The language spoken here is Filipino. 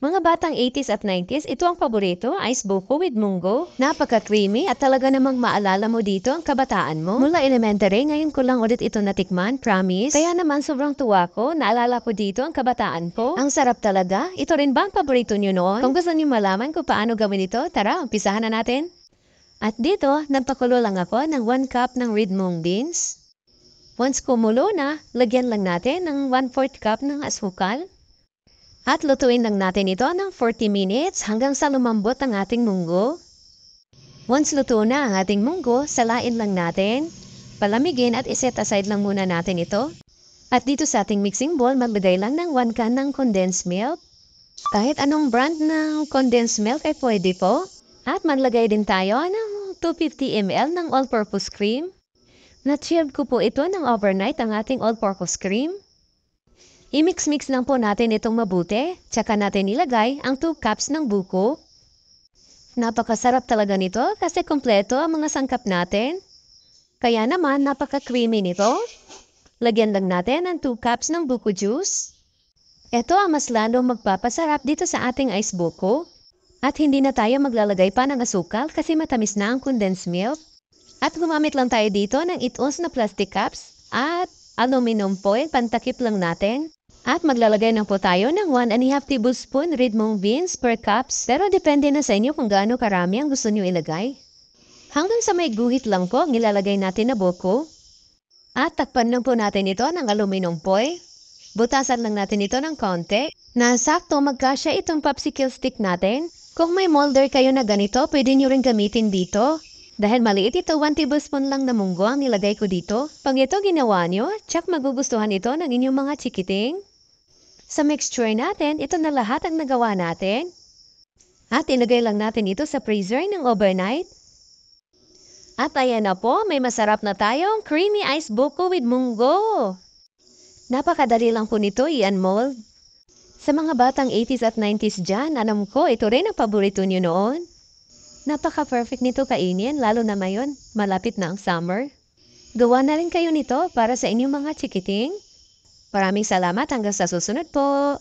Mga batang 80s at 90s, ito ang paborito, Ice Boko with Munggo. Napaka-creamy at talaga namang maalala mo dito ang kabataan mo. Mula elementary, ngayon ko lang ulit ito natikman, promise. Kaya naman sobrang tuwa ko, naalala ko dito ang kabataan ko. Ang sarap talaga. Ito rin ba ang paborito nyo noon? Kung gusto niyo malaman kung paano gawin ito, tara, umpisahan na natin. At dito, nagpakulo lang ako ng 1 cup ng red mung beans. Once kumulo na, lagyan lang natin ng 1 4 cup ng asukal. At lutuin lang natin ito ng 40 minutes hanggang sa lumambot ang ating munggo. Once luto na ang ating munggo, salain lang natin. Palamigin at iset aside lang muna natin ito. At dito sa ating mixing bowl, magbigay lang ng 1 can ng condensed milk. Kahit anong brand ng condensed milk ay pwede po. At maglagay din tayo ng 250 ml ng all-purpose cream. na Natchilled ko po ito ng overnight ang ating all-purpose cream. I-mix-mix lang po natin itong mabuti, tsaka natin ilagay ang 2 cups ng buko. Napakasarap talaga nito kasi kompleto ang mga sangkap natin. Kaya naman napaka-creamy nito. Lagyan lang natin ang 2 cups ng buko juice. Ito ang mas lalong magpapasarap dito sa ating ice buko. At hindi na tayo maglalagay pa ng asukal kasi matamis na ang condensed milk. At gumamit lang tayo dito ng itos na plastic cups at aluminum foil, pantakip lang natin. At maglalagay na po tayo ng 1 and a tablespoon red mung beans per cups. Pero depende na sa inyo kung gaano karami ang gusto nyo ilagay. Hanggang sa may guhit lang po ang ilalagay natin na buko. At takpan lang po natin ito ng aluminum foil. Butasan lang natin ito ng konti. Na sakto magkasya itong popsicle stick natin. Kung may molder kayo na ganito, pwede nyo rin gamitin dito. Dahil maliit ito, 1 tablespoon lang na munggo ang nilagay ko dito. Pag ito ginawa nyo, tsak magugustuhan ito ng inyong mga chikiting. Sa mixture natin, ito na lahat ang nagawa natin. At inagay lang natin ito sa freezer ng overnight. At ayan na po, may masarap na tayong creamy ice buko with munggo. Napakadali lang po nito i-unmold. Sa mga batang 80s at 90s dyan, alam ko, ito rin ang paborito niyo noon. Napaka-perfect nito kainin, lalo na mayon, malapit na ang summer. Gawa na rin kayo nito para sa inyong mga chikiting. Maraming salamat hanggang sa susunod po.